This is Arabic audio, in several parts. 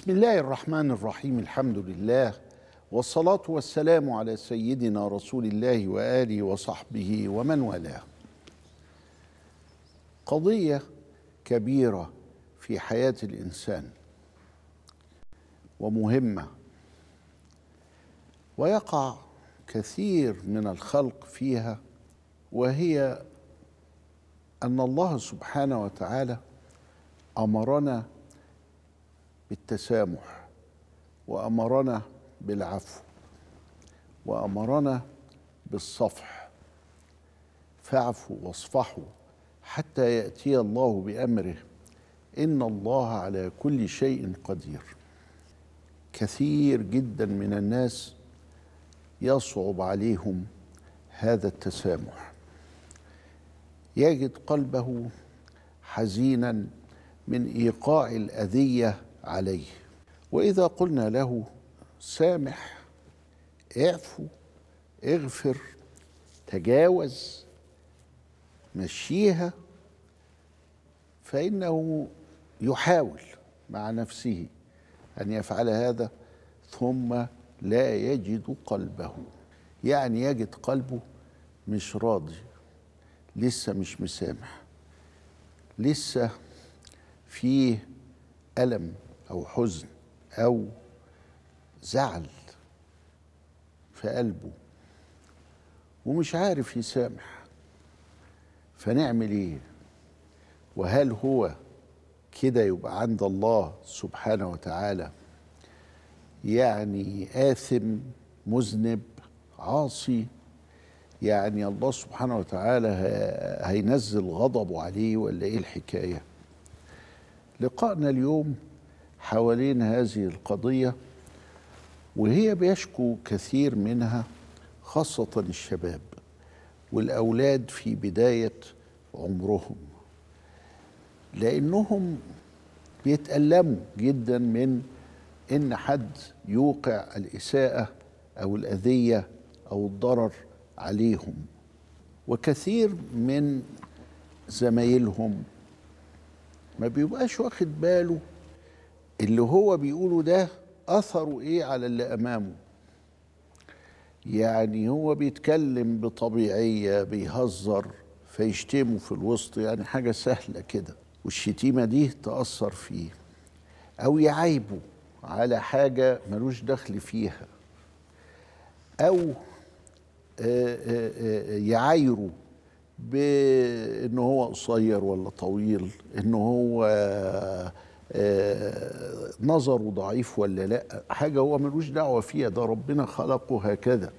بسم الله الرحمن الرحيم الحمد لله والصلاة والسلام على سيدنا رسول الله وآله وصحبه ومن والاه. قضية كبيرة في حياة الإنسان ومهمة ويقع كثير من الخلق فيها وهي أن الله سبحانه وتعالى أمرنا بالتسامح وامرنا بالعفو وامرنا بالصفح فاعفوا واصفحوا حتى ياتي الله بامره ان الله على كل شيء قدير كثير جدا من الناس يصعب عليهم هذا التسامح يجد قلبه حزينا من ايقاع الاذيه عليه واذا قلنا له سامح اعفو اغفر تجاوز مشيها فانه يحاول مع نفسه ان يفعل هذا ثم لا يجد قلبه يعني يجد قلبه مش راضي لسه مش مسامح لسه فيه الم أو حزن أو زعل في قلبه ومش عارف يسامح فنعمل إيه وهل هو كده يبقى عند الله سبحانه وتعالى يعني آثم مذنب عاصي يعني الله سبحانه وتعالى هينزل غضبه عليه ولا ايه الحكايه لقائنا اليوم حوالين هذه القضية وهي بيشكو كثير منها خاصة الشباب والأولاد في بداية عمرهم لأنهم بيتألموا جدا من إن حد يوقع الإساءة أو الأذية أو الضرر عليهم وكثير من زمايلهم ما بيبقاش واخد باله اللي هو بيقوله ده أثره إيه على اللي أمامه يعني هو بيتكلم بطبيعية بيهزر فيشتمه في الوسط يعني حاجة سهلة كده والشتيمة دي تأثر فيه أو يعيبه على حاجة ملوش دخل فيها أو آه، آه، آه، يعايره بأنه هو قصير ولا طويل أنه هو آه، نظره ضعيف ولا لا حاجة هو ملوش دعوة فيها ده ربنا خلقه هكذا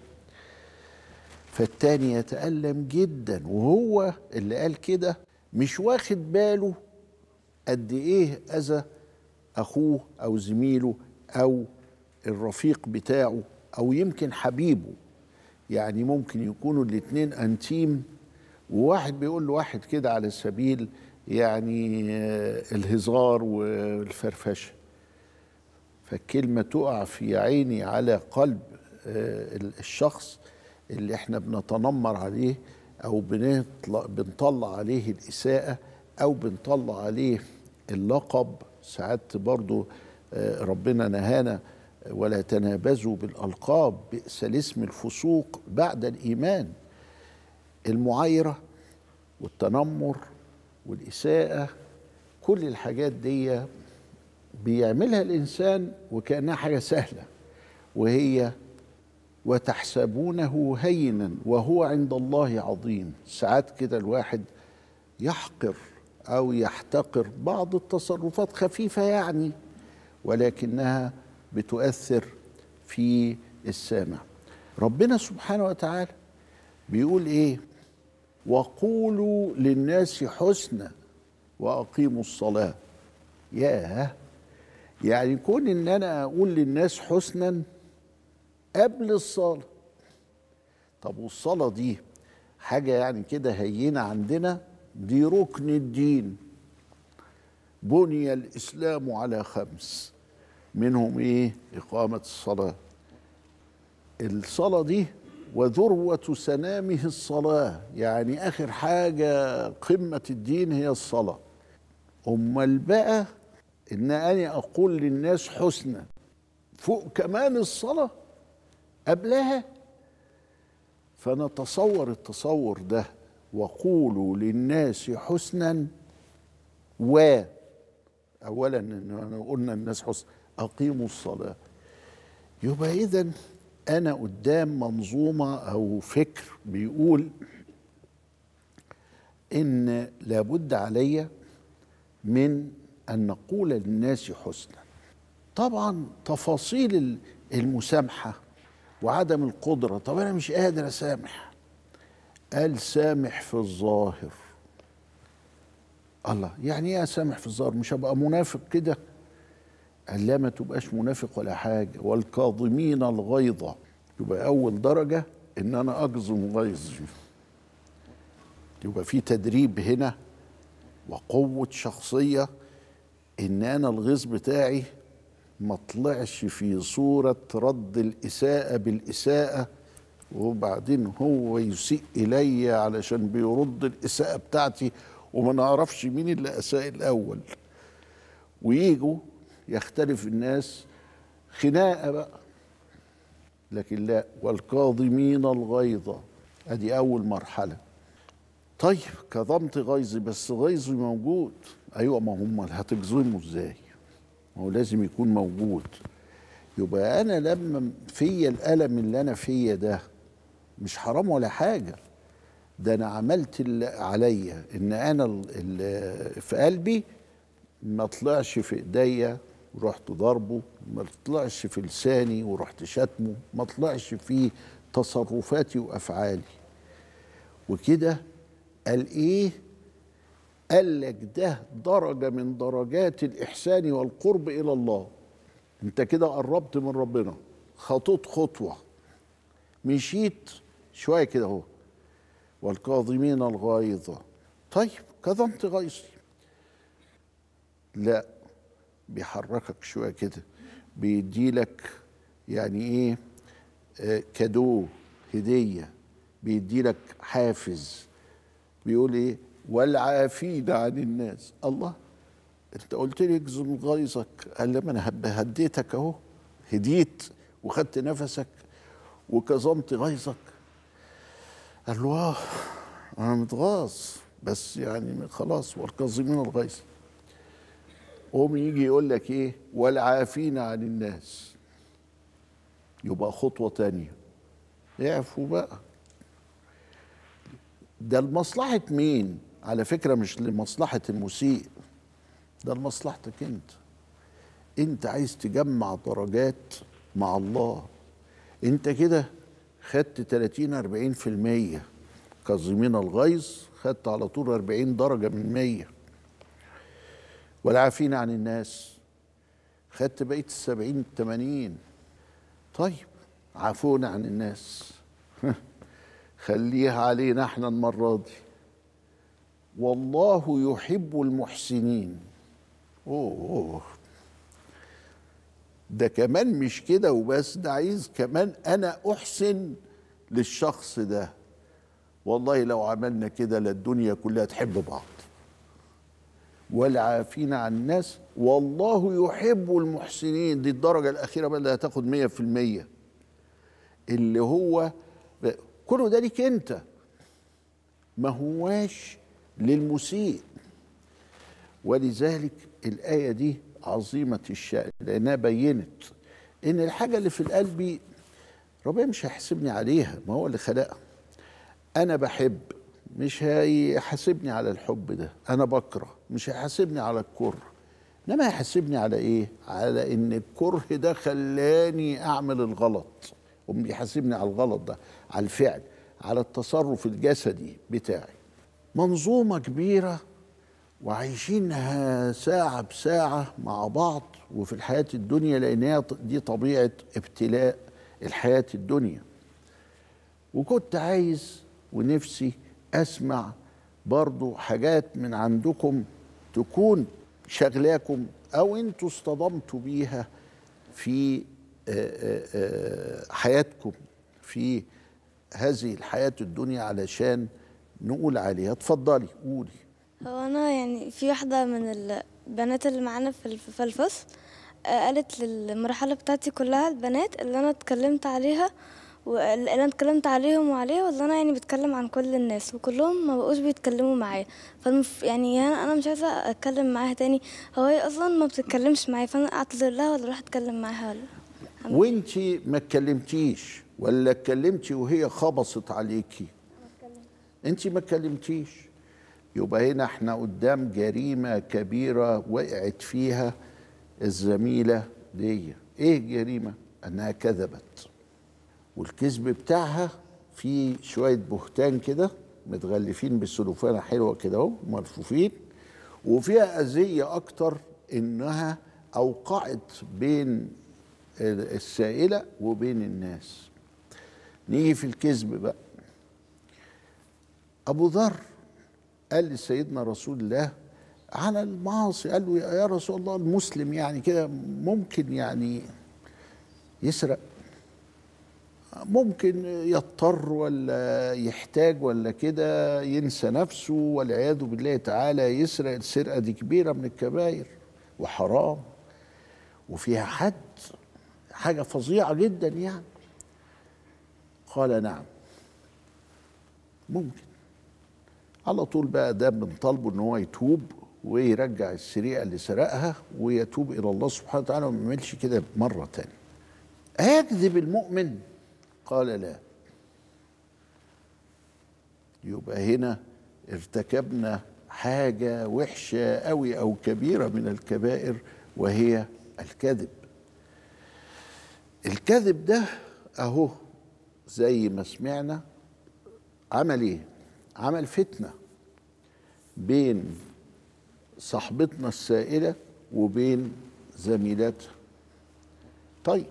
فالتاني يتألم جدا وهو اللي قال كده مش واخد باله قد ايه اذى اخوه او زميله او الرفيق بتاعه او يمكن حبيبه يعني ممكن يكونوا الاتنين انتيم وواحد بيقول لواحد كده على سبيل يعني آه، الهزار والفرفشه فالكلمه تقع في عيني على قلب آه، الشخص اللي احنا بنتنمر عليه او بنطلع, بنطلع عليه الاساءه او بنطلع عليه اللقب ساعات برضو آه، ربنا نهانا ولا تنابزوا بالالقاب بئس الاسم الفسوق بعد الايمان المعايره والتنمر والإساءة كل الحاجات دي بيعملها الإنسان وكأنها حاجة سهلة وهي وتحسبونه هينا وهو عند الله عظيم ساعات كده الواحد يحقر أو يحتقر بعض التصرفات خفيفة يعني ولكنها بتؤثر في السامع ربنا سبحانه وتعالى بيقول ايه وقولوا للناس حسنا واقيموا الصلاه ياه يعني كون ان انا اقول للناس حسنا قبل الصلاه طب والصلاه دي حاجه يعني كده هينه عندنا دي ركن الدين بني الاسلام على خمس منهم ايه اقامه الصلاه الصلاه دي وذروة سنامه الصلاة يعني آخر حاجة قمة الدين هي الصلاة أمال بقى إن أنا أقول للناس حسنى فوق كمان الصلاة قبلها فنتصور التصور ده وقولوا للناس حسنا و أولا قلنا الناس حسنا أقيموا الصلاة يبقى إذن انا قدام منظومه او فكر بيقول ان لابد علي من ان نقول للناس حسنا طبعا تفاصيل المسامحه وعدم القدره طب انا مش قادر اسامح قال سامح في الظاهر الله يعني ايه سامح في الظاهر مش هبقى منافق كده قال لا ما تبقاش منافق ولا حاجه والكاظمين الغيظه يبقى اول درجه ان انا اجزم غيظي يبقى في تدريب هنا وقوه شخصيه ان انا الغيظ بتاعي ما طلعش في صوره رد الاساءه بالاساءه وبعدين هو يسيء الي علشان بيرد الاساءه بتاعتي وما نعرفش مين اللي اساء الاول ويجوا يختلف الناس خناقه بقى لكن لا والكاظمين الغيظ ادي اول مرحله طيب كظمت غيظي بس غيظي موجود ايوه ما هم هتجزمه ازاي ما هو لازم يكون موجود يبقى انا لما فيا الالم اللي انا فيا ده مش حرام ولا حاجه ده انا عملت اللي عليا ان انا اللي في قلبي ما طلعش في ايديا ورحت ضربه ما طلعش في لساني ورحت شتمه ما طلعش في تصرفاتي وافعالي وكده قال ايه قال لك ده درجه من درجات الاحسان والقرب الى الله انت كده قربت من ربنا خطوط خطوه مشيت شويه كده اهو والكاظمين الغيظ طيب كظمت غيظي لا بيحركك شويه كده بيديلك يعني ايه آه كادو هديه بيديلك حافز بيقول ايه والعافين عن الناس الله انت قلت لي اكظم غيظك قال لما انا هديتك اهو هديت وخدت نفسك وكظمت غيظك قال له اه انا متغاظ بس يعني خلاص والكاظمين الغيظ قوم يجي يقول لك ايه والعافين عن الناس يبقى خطوه تانية اعفوا بقى ده لمصلحه مين على فكره مش لمصلحه المسيء ده لمصلحتك انت انت عايز تجمع درجات مع الله انت كده خدت 30 40 كظمين الغيظ خدت على طول 40 درجه من 100 ولا عافينا عن الناس خدت بقية السبعين التمانين طيب عفونا عن الناس خليها علينا احنا المرة دي والله يحب المحسنين أوه, أوه. ده كمان مش كده وبس ده عايز كمان أنا أحسن للشخص ده والله لو عملنا كده للدنيا كلها تحب بعض والعافين عن الناس والله يحب المحسنين دي الدرجة الأخيرة بقى اللي هتاخد مية في المية اللي هو كله ده ليك أنت ما هواش للمسيء ولذلك الآية دي عظيمة الشأن لأنها بينت إن الحاجة اللي في القلب ربنا مش هيحاسبني عليها ما هو اللي خلقها أنا بحب مش هيحاسبني على الحب ده أنا بكره مش هيحاسبني على الكره انما هيحاسبني على ايه على ان الكره ده خلاني اعمل الغلط وبيحاسبني على الغلط ده على الفعل على التصرف الجسدي بتاعي منظومه كبيره وعايشينها ساعه بساعه مع بعض وفي الحياه الدنيا لان دي طبيعه ابتلاء الحياه الدنيا وكنت عايز ونفسي اسمع برضو حاجات من عندكم تكون شغلاكم او انتوا اصطدمتوا بيها في آه، آه، آه، حياتكم في هذه الحياه الدنيا علشان نقول عليها اتفضلي قولي هو انا يعني في واحده من البنات اللي معانا في الفصل قالت للمرحله بتاعتي كلها البنات اللي انا اتكلمت عليها وانا انا اتكلمت عليهم وعليه ولا انا يعني بتكلم عن كل الناس وكلهم ما بقوش بيتكلموا معايا فالمف يعني انا مش عايزه اتكلم معاها تاني هو هي اصلا ما بتتكلمش معايا فانا اعتذر لها ولا اروح اتكلم معاها ولا وانت ما اتكلمتيش ولا اتكلمتي وهي خبصت عليكي انت ما اتكلمتيش يبقى هنا احنا قدام جريمه كبيره وقعت فيها الزميله دي ايه الجريمه انها كذبت والكذب بتاعها في شويه بهتان كده متغلفين بالسلوفانه حلوه كده اهو مرفوفين وفيها اذيه اكتر انها اوقعت بين السائله وبين الناس نيجي في الكذب بقى ابو ذر قال لسيدنا رسول الله على المعاصي قال له يا رسول الله المسلم يعني كده ممكن يعني يسرق ممكن يضطر ولا يحتاج ولا كده ينسى نفسه والعياذ بالله تعالى يسرق السرقه دي كبيره من الكبائر وحرام وفيها حد حاجه فظيعه جدا يعني قال نعم ممكن على طول بقى ده بنطالبه ان هو يتوب ويرجع السرقه اللي سرقها ويتوب الى الله سبحانه وتعالى وما يعملش كده مره تانية هيكذب المؤمن قال لا يبقى هنا ارتكبنا حاجة وحشة أوي أو كبيرة من الكبائر وهي الكذب الكذب ده أهو زي ما سمعنا عمل إيه عمل فتنة بين صاحبتنا السائلة وبين زميلاتها طيب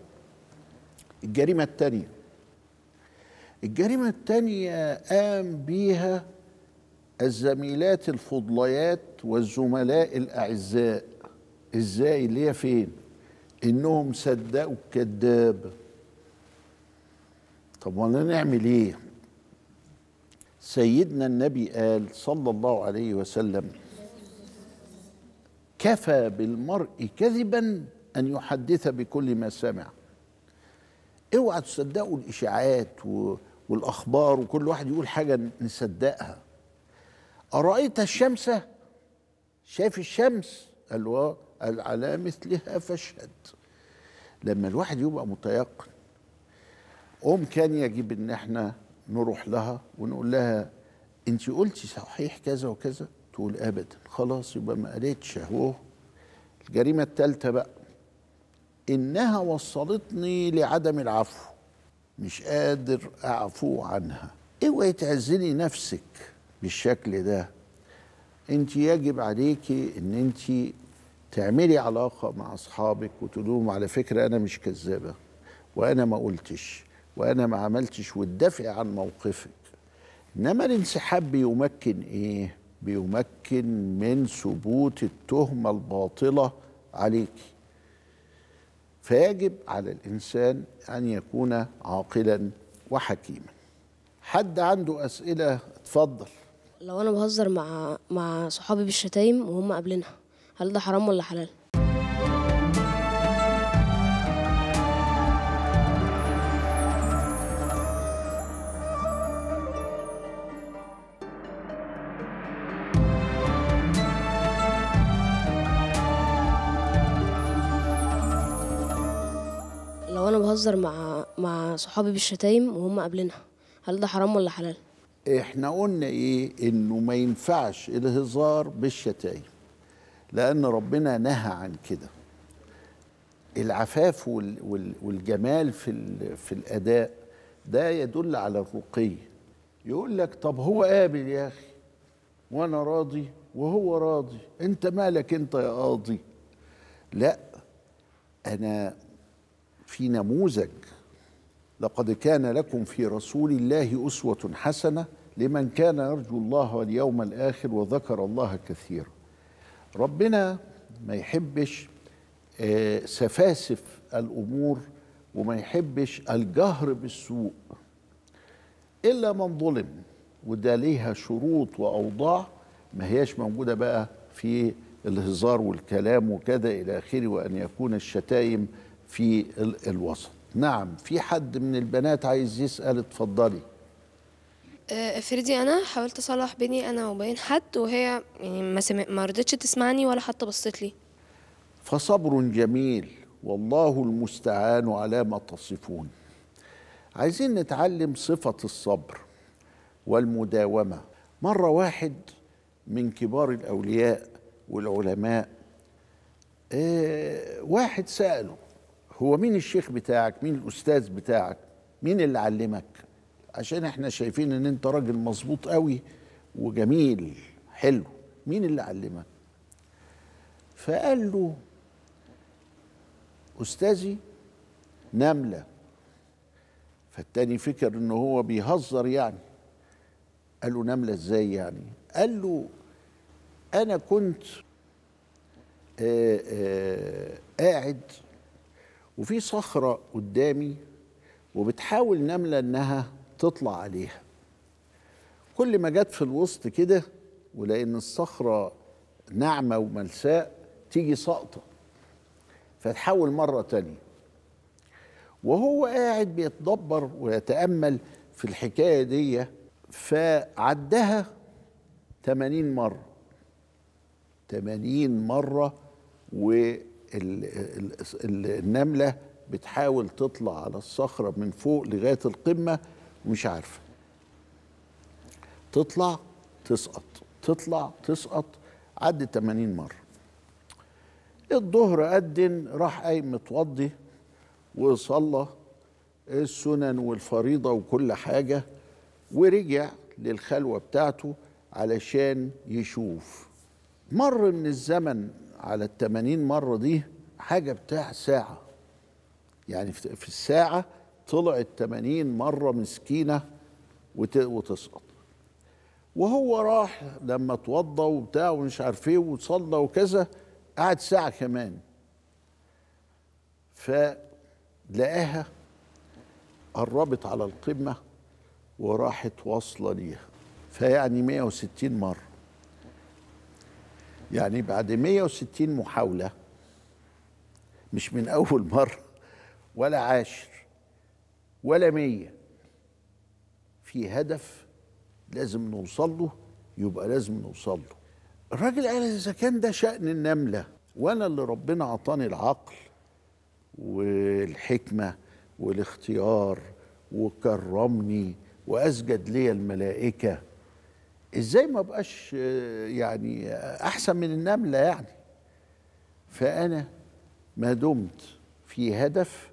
الجريمة الثانيه الجريمة الثانية قام بيها الزميلات الفضليات والزملاء الأعزاء إزاي اللي هي فين إنهم صدقوا الكذاب طب وانا نعمل إيه سيدنا النبي قال صلى الله عليه وسلم كفى بالمرء كذبا أن يحدث بكل ما سمع اوعى تصدقوا الإشاعات و... والاخبار وكل واحد يقول حاجه نصدقها ارايت الشمس شاف الشمس قال له قال على مثلها فاشهد لما الواحد يبقى متيقن ام كان يجب ان احنا نروح لها ونقول لها انت قلتي صحيح كذا وكذا تقول ابدا خلاص يبقى ما قالتش اهو الجريمه الثالثه بقى انها وصلتني لعدم العفو مش قادر اعفو عنها اوعي تعزلي نفسك بالشكل ده انت يجب عليكي ان انت تعملي علاقه مع اصحابك وتدوم على فكره انا مش كذابه وانا ما قلتش وانا ما عملتش وتدافعي عن موقفك انما الانسحاب بيمكن ايه بيمكن من ثبوت التهمه الباطله عليكي فيجب على الانسان ان يكون عاقلا وحكيما حد عنده اسئله اتفضل لو انا بهزر مع مع صحابي بالشتايم وهم قابلينها هل ده حرام ولا حلال بنهزر مع مع صحابي بالشتايم وهم قابلينها هل ده حرام ولا حلال احنا قلنا ايه انه ما ينفعش الهزار بالشتايم لان ربنا نهى عن كده العفاف والجمال في في الاداء ده يدل على الرقي يقول لك طب هو قابل يا اخي وانا راضي وهو راضي انت مالك انت يا قاضي لا انا في نموذج لقد كان لكم في رسول الله أسوة حسنة لمن كان يرجو الله واليوم الآخر وذكر الله كثيرا ربنا ما يحبش آه، سفاسف الأمور وما يحبش الجهر بالسوء إلا من ظلم وده ليها شروط وأوضاع ما هياش موجودة بقى في الهزار والكلام وكذا إلى آخره وأن يكون الشتايم في الوسط نعم في حد من البنات عايز يسأل اتفضلي افرضي آه، انا حاولت اصلح بيني انا وبين حد وهي يعني ما, ما رضتش تسمعني ولا حتى بصت لي فصبر جميل والله المستعان على ما تصفون عايزين نتعلم صفة الصبر والمداومة مرة واحد من كبار الأولياء والعلماء آه، واحد سأله هو مين الشيخ بتاعك مين الاستاذ بتاعك مين اللي علمك عشان احنا شايفين ان انت راجل مظبوط قوي وجميل حلو مين اللي علمك فقال له استاذي نمله فالتاني فكر ان هو بيهزر يعني قال له نمله ازاي يعني قال له انا كنت آآ آه، آآ آه، قاعد وفي صخرة قدامي وبتحاول نملة إنها تطلع عليها كل ما جت في الوسط كده ولأن الصخرة ناعمة وملساء تيجي ساقطة فتحاول مرة تانية وهو قاعد بيتدبر ويتأمل في الحكاية دي فعدها 80 مرة 80 مرة و النمله بتحاول تطلع على الصخره من فوق لغايه القمه ومش عارفه تطلع تسقط تطلع تسقط عدي 80 مره الظهر أدن راح قايم متوضي وصلى السنن والفريضة وكل حاجة ورجع للخلوة بتاعته علشان يشوف مر من الزمن على ال 80 مره دي حاجه بتاع ساعه يعني في الساعه طلعت 80 مره مسكينه وتسقط وهو راح لما اتوضى وبتاع ومش عارف ايه وصلى وكذا قعد ساعه كمان فلقاها قربت على القمه وراحت واصله ليها فيعني 160 مره يعني بعد 160 محاولة مش من أول مرة ولا عاشر ولا مية في هدف لازم نوصل له يبقى لازم نوصل له الراجل قال إذا كان ده شأن النملة وأنا اللي ربنا أعطاني العقل والحكمة والاختيار وكرمني وأسجد لي الملائكة ازاي ما بقاش آه، يعني آه، احسن من النمله يعني فانا ما دمت في هدف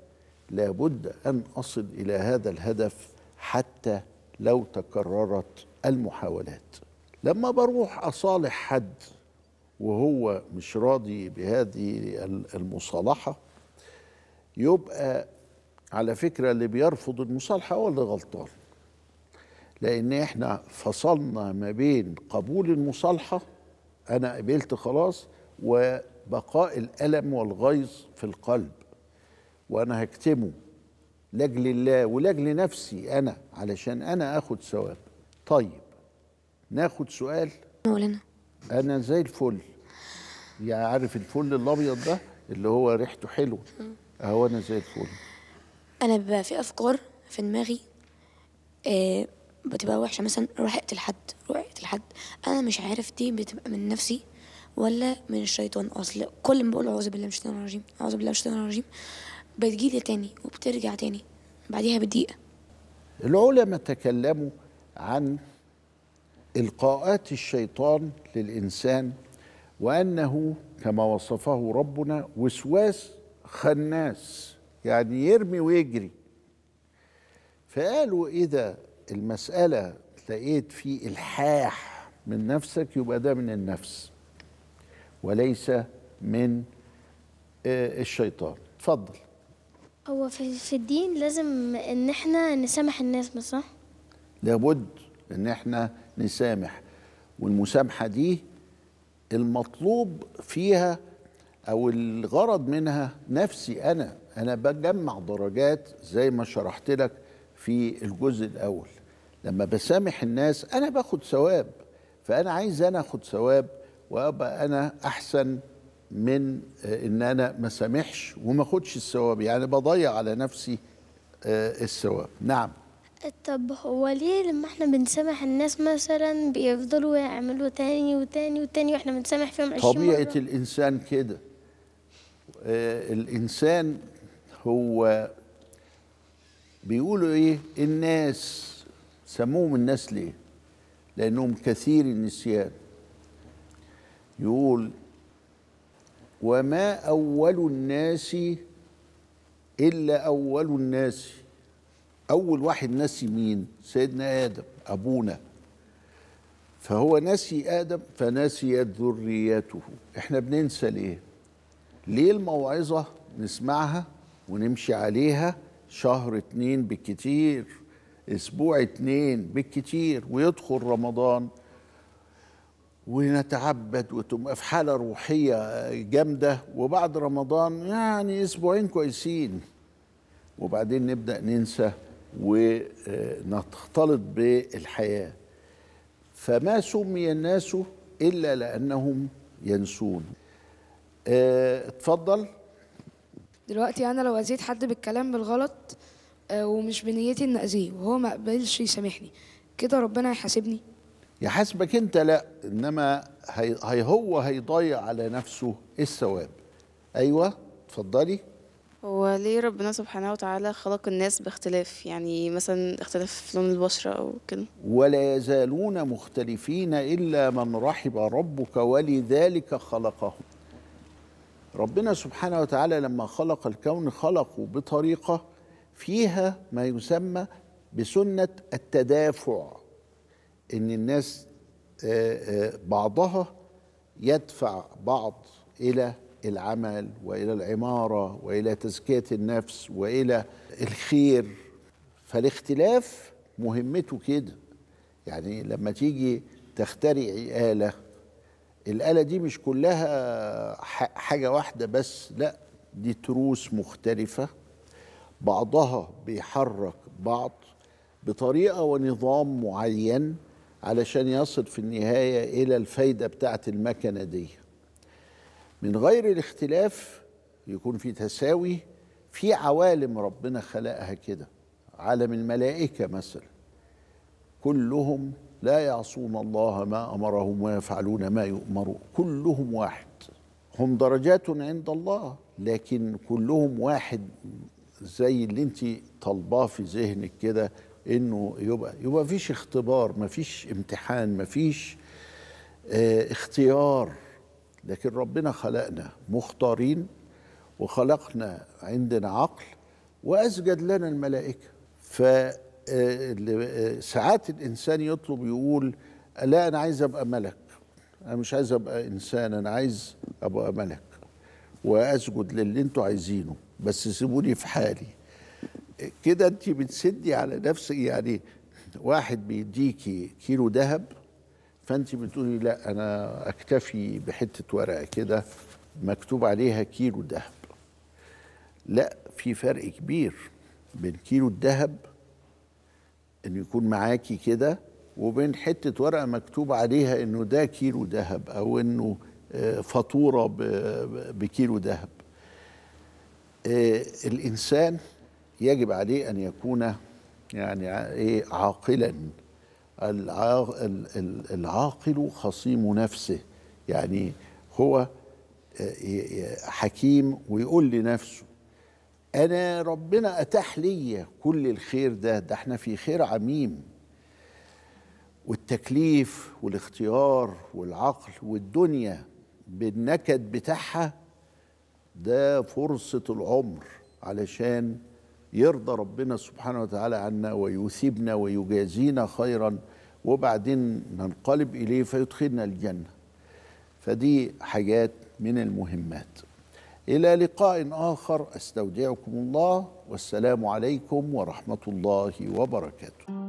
لابد ان اصل الى هذا الهدف حتى لو تكررت المحاولات لما بروح اصالح حد وهو مش راضي بهذه المصالحه يبقى على فكره اللي بيرفض المصالحه هو اللي غلطان لان احنا فصلنا ما بين قبول المصالحه انا قبلت خلاص وبقاء الالم والغيظ في القلب وانا هكتمه لاجل الله ولاجل نفسي انا علشان انا اخد ثواب طيب ناخد سؤال مولانا انا زي الفل يعني عارف الفل الابيض ده اللي هو ريحته حلوه اهو انا زي الفل انا بيبقى في افكار في دماغي آه بتبقى وحشة مثلا روح اقتل حد روح اقتل حد أنا مش عارف دي بتبقى من نفسي ولا من الشيطان أصل كل ما بقول أعوذ بالله من الشيطان الرجيم أعوذ بالله من الشيطان الرجيم بتجيلي تاني وبترجع تاني بعديها بدقيقة العلماء تكلموا عن إلقاءات الشيطان للإنسان وأنه كما وصفه ربنا وسواس خناس يعني يرمي ويجري فقالوا إذا المسألة لقيت في إلحاح من نفسك يبقى ده من النفس وليس من آه، الشيطان اتفضل هو في الدين لازم ان احنا نسامح الناس مش صح لابد ان احنا نسامح والمسامحه دي المطلوب فيها او الغرض منها نفسي انا انا بجمع درجات زي ما شرحت لك في الجزء الاول لما بسامح الناس انا باخد ثواب فانا عايز انا اخد ثواب وابقى انا احسن من آه، ان انا ما سامحش وما اخدش الثواب يعني بضيع على نفسي آه، الثواب نعم طب هو ليه لما احنا بنسامح الناس مثلا بيفضلوا يعملوا تاني وتاني وتاني واحنا بنسامح فيهم 20 طبيعة مرة؟ الانسان كده آه الانسان هو بيقولوا ايه الناس سموهم الناس ليه لانهم كثير النسيان يقول وما اول الناس الا اول الناس اول واحد نسي مين سيدنا ادم ابونا فهو نسي ادم فنسيت ذريته احنا بننسى ليه ليه الموعظه نسمعها ونمشي عليها شهر اتنين بكتير اسبوع اتنين بالكتير ويدخل رمضان ونتعبد وتبقى في حاله روحيه جامده وبعد رمضان يعني اسبوعين كويسين وبعدين نبدا ننسى ونختلط بالحياه فما سمي الناس الا لانهم ينسون آه، اتفضل دلوقتي انا لو ازيد حد بالكلام بالغلط آه، ومش بنيتي ان اذيه وهو ما قبلش يسامحني كده ربنا هيحاسبني يحاسبك انت لا انما هي, هي هو هيضيع على نفسه الثواب ايوه اتفضلي هو ليه ربنا سبحانه وتعالى خلق الناس باختلاف يعني مثلا اختلاف في لون البشره او كده ولا يزالون مختلفين الا من رحب ربك ولذلك خلقهم ربنا سبحانه وتعالى لما خلق الكون خلقه بطريقه فيها ما يسمى بسنة التدافع إن الناس آه، آه، بعضها يدفع بعض إلى العمل والى العماره والى تزكيه النفس والى الخير فالاختلاف مهمته كده يعني لما تيجي تخترعي اله الاله دي مش كلها حاجه واحده بس لا دي تروس مختلفه بعضها بيحرك بعض بطريقه ونظام معين علشان يصل في النهايه الى الفايده بتاعه المكنه دي من غير الاختلاف يكون في تساوي في عوالم ربنا خلقها كده عالم الملائكه مثلا كلهم لا يعصون الله ما امرهم ويفعلون ما يؤمرون كلهم واحد هم درجات عند الله لكن كلهم واحد زي اللي انت طالباه في ذهنك كده انه يبقى يبقى فيش اختبار مفيش امتحان مفيش اه اختيار لكن ربنا خلقنا مختارين وخلقنا عندنا عقل واسجد لنا الملائكه ف آه، آه، ساعات الانسان يطلب يقول لا انا عايز ابقى ملك انا مش عايز ابقى انسان انا عايز ابقى ملك واسجد للي انتوا عايزينه بس سيبوني في حالي كده انت بتسدي على نفسك يعني واحد بيديكي كيلو ذهب فانت بتقولي لا انا اكتفي بحته ورقه كده مكتوب عليها كيلو ذهب لا في فرق كبير بين كيلو الذهب ان يكون معاكي كده وبين حته ورقه مكتوب عليها انه ده كيلو ذهب او انه آه، فاتوره بكيلو ذهب آه، الانسان يجب عليه ان يكون يعني ايه عاقلا العاقل خصيم نفسه يعني هو آه، حكيم ويقول لنفسه انا ربنا اتاح لي كل الخير ده ده احنا في خير عميم والتكليف والاختيار والعقل والدنيا بالنكد بتاعها ده فرصة العمر علشان يرضى ربنا سبحانه وتعالى عنا ويثيبنا ويجازينا خيرا وبعدين ننقلب إليه فيدخلنا الجنة فدي حاجات من المهمات إلى لقاء آخر أستودعكم الله والسلام عليكم ورحمة الله وبركاته